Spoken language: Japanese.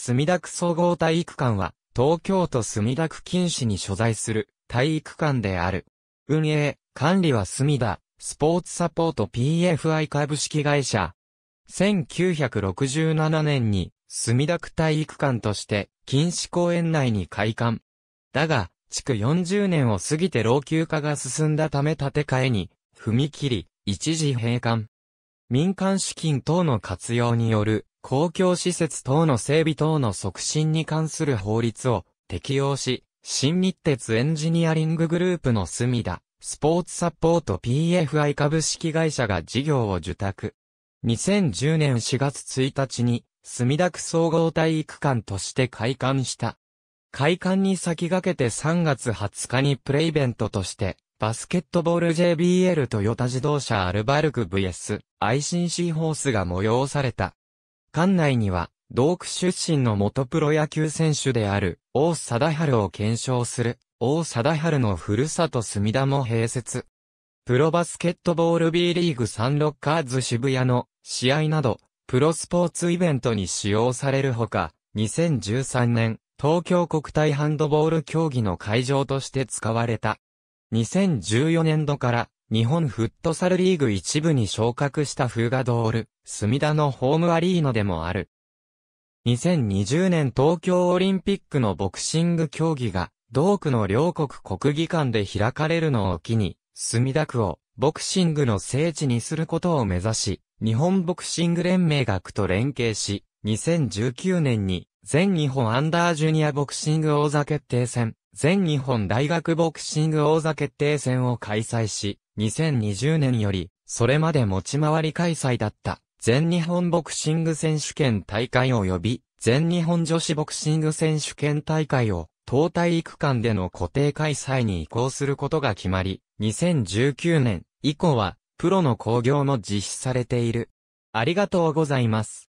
墨田区総合体育館は、東京都墨田区近市に所在する体育館である。運営、管理は墨田、スポーツサポート PFI 株式会社。1967年に、墨田区体育館として、近糸公園内に開館。だが、築40年を過ぎて老朽化が進んだため建て替えに、踏み切り、一時閉館。民間資金等の活用による公共施設等の整備等の促進に関する法律を適用し、新日鉄エンジニアリンググループの隅田、スポーツサポート PFI 株式会社が事業を受託。2010年4月1日に、墨田区総合体育館として開館した。開館に先駆けて3月20日にプレイベントとして、バスケットボール JBL トヨタ自動車アルバルク VS、ICC ホースが催された。館内には、同区出身の元プロ野球選手である、王貞治を検証する、王貞治のふるさと墨田も併設。プロバスケットボール B リーグサンロッカーズ渋谷の試合など、プロスポーツイベントに使用されるほか、2013年、東京国体ハンドボール競技の会場として使われた。2014年度から日本フットサルリーグ一部に昇格したフーガドール、隅田のホームアリーノでもある。2020年東京オリンピックのボクシング競技が、同区の両国国技館で開かれるのを機に、墨田区をボクシングの聖地にすることを目指し、日本ボクシング連盟学と連携し、2019年に全日本アンダージュニアボクシング王座決定戦、全日本大学ボクシング王座決定戦を開催し、2020年より、それまで持ち回り開催だった、全日本ボクシング選手権大会及び、全日本女子ボクシング選手権大会を、東体育館での固定開催に移行することが決まり、2019年以降は、プロの興行も実施されている。ありがとうございます。